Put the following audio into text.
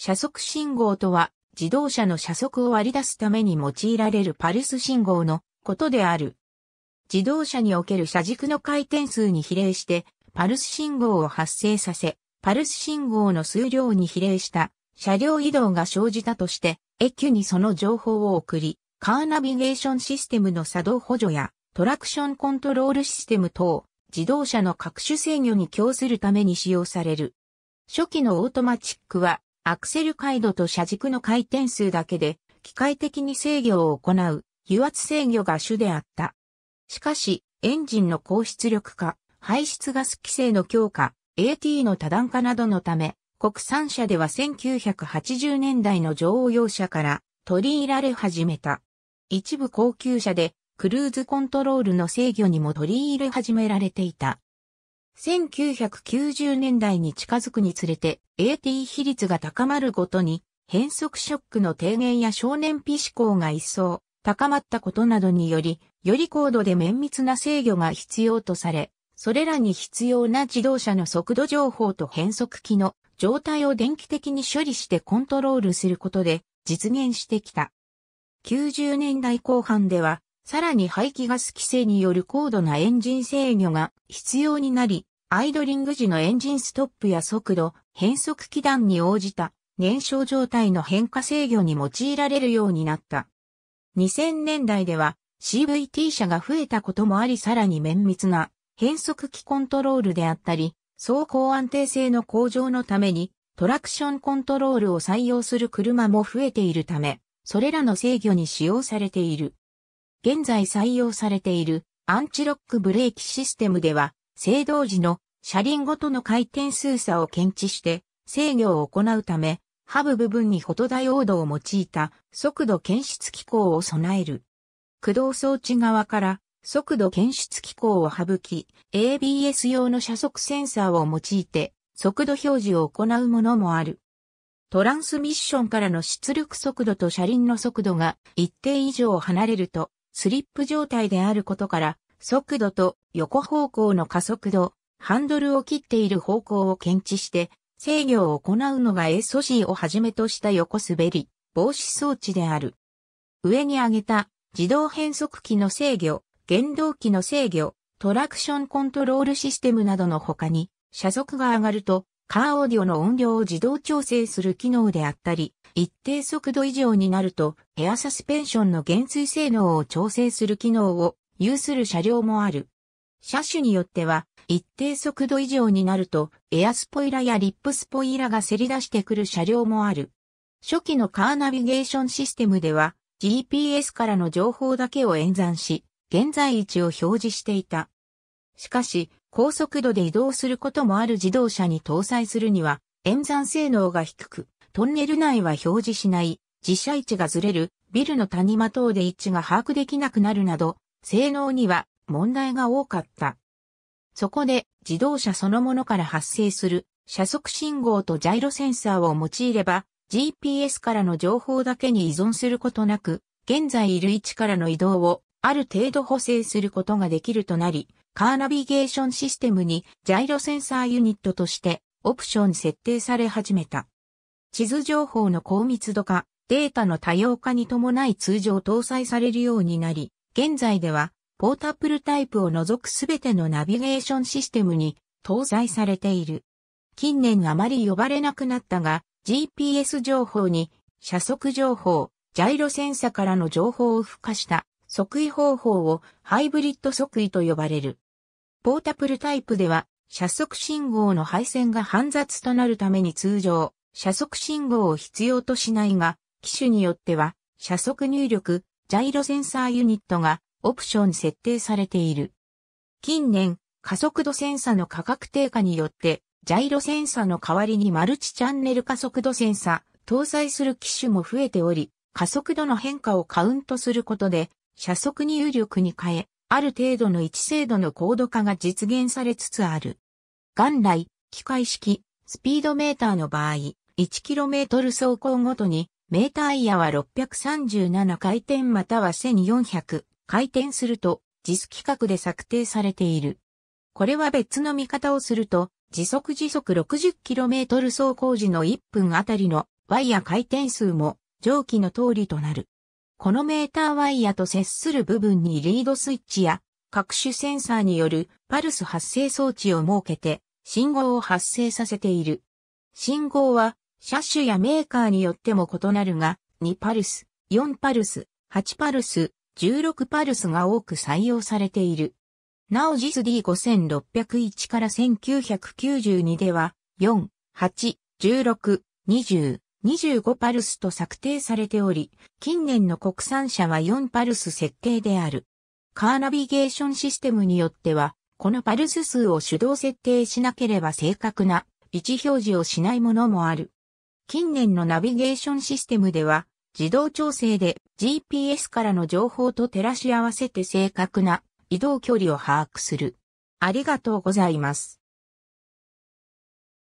車速信号とは、自動車の車速を割り出すために用いられるパルス信号のことである。自動車における車軸の回転数に比例して、パルス信号を発生させ、パルス信号の数量に比例した車両移動が生じたとして、駅にその情報を送り、カーナビゲーションシステムの作動補助やトラクションコントロールシステム等、自動車の各種制御に供するために使用される。初期のオートマチックはアクセル回路と車軸の回転数だけで、機械的に制御を行う、油圧制御が主であった。しかし、エンジンの高出力化、排出ガス規制の強化、AT の多段化などのため、国産車では1980年代の乗用車から取り入られ始めた。一部高級車でクルーズコントロールの制御にも取り入れ始められていた。1990年代に近づくにつれて AT 比率が高まるごとに変則ショックの低減や少年皮思考が一層高まったことなどにより、より高度で綿密な制御が必要とされ、それらに必要な自動車の速度情報と変速機の状態を電気的に処理してコントロールすることで実現してきた。90年代後半ではさらに排気ガス規制による高度なエンジン制御が必要になり、アイドリング時のエンジンストップや速度、変速気段に応じた燃焼状態の変化制御に用いられるようになった。2000年代では CVT 車が増えたこともありさらに綿密な変速機コントロールであったり、走行安定性の向上のためにトラクションコントロールを採用する車も増えているため、それらの制御に使用されている。現在採用されているアンチロックブレーキシステムでは、制動時の車輪ごとの回転数差を検知して制御を行うため、ハブ部分にフォトダイオードを用いた速度検出機構を備える。駆動装置側から速度検出機構を省き、ABS 用の車速センサーを用いて速度表示を行うものもある。トランスミッションからの出力速度と車輪の速度が一定以上離れるとスリップ状態であることから、速度と横方向の加速度、ハンドルを切っている方向を検知して、制御を行うのが s o C をはじめとした横滑り、防止装置である。上に挙げた自動変速機の制御、原動機の制御、トラクションコントロールシステムなどの他に、車速が上がるとカーオーディオの音量を自動調整する機能であったり、一定速度以上になると、エアサスペンションの減衰性能を調整する機能を有する車両もある。車種によっては、一定速度以上になると、エアスポイラやリップスポイラがせり出してくる車両もある。初期のカーナビゲーションシステムでは、GPS からの情報だけを演算し、現在位置を表示していた。しかし、高速度で移動することもある自動車に搭載するには、演算性能が低く、トンネル内は表示しない、自社位置がずれる、ビルの谷間等で位置が把握できなくなるなど、性能には問題が多かった。そこで自動車そのものから発生する車速信号とジャイロセンサーを用いれば GPS からの情報だけに依存することなく現在いる位置からの移動をある程度補正することができるとなり、カーナビゲーションシステムにジャイロセンサーユニットとしてオプション設定され始めた。地図情報の高密度化、データの多様化に伴い通常搭載されるようになり、現在ではポータプルタイプを除くすべてのナビゲーションシステムに搭載されている。近年あまり呼ばれなくなったが、GPS 情報に、車速情報、ジャイロセンサからの情報を付加した即位方法をハイブリッド即位と呼ばれる。ポータプルタイプでは、射速信号の配線が煩雑となるために通常、射速信号を必要としないが、機種によっては、射速入力、ジャイロセンサーユニットがオプション設定されている。近年、加速度センサの価格低下によって、ジャイロセンサの代わりにマルチチャンネル加速度センサ、搭載する機種も増えており、加速度の変化をカウントすることで、車速入力に変え、ある程度の位置精度の高度化が実現されつつある。元来、機械式、スピードメーターの場合、1km 走行ごとに、メーターイヤは637回転または1400回転すると、実規格で策定されている。これは別の見方をすると、時速時速 60km 走行時の1分あたりのワイヤ回転数も上記の通りとなる。このメーターワイヤと接する部分にリードスイッチや各種センサーによるパルス発生装置を設けて信号を発生させている。信号は車種やメーカーによっても異なるが2パルス、4パルス、8パルス、16パルスが多く採用されている。なお JISD5601 から1992では4、8、16、20、25パルスと策定されており、近年の国産車は4パルス設計である。カーナビゲーションシステムによっては、このパルス数を手動設定しなければ正確な位置表示をしないものもある。近年のナビゲーションシステムでは、自動調整で GPS からの情報と照らし合わせて正確な移動距離を把握する。ありがとうございます。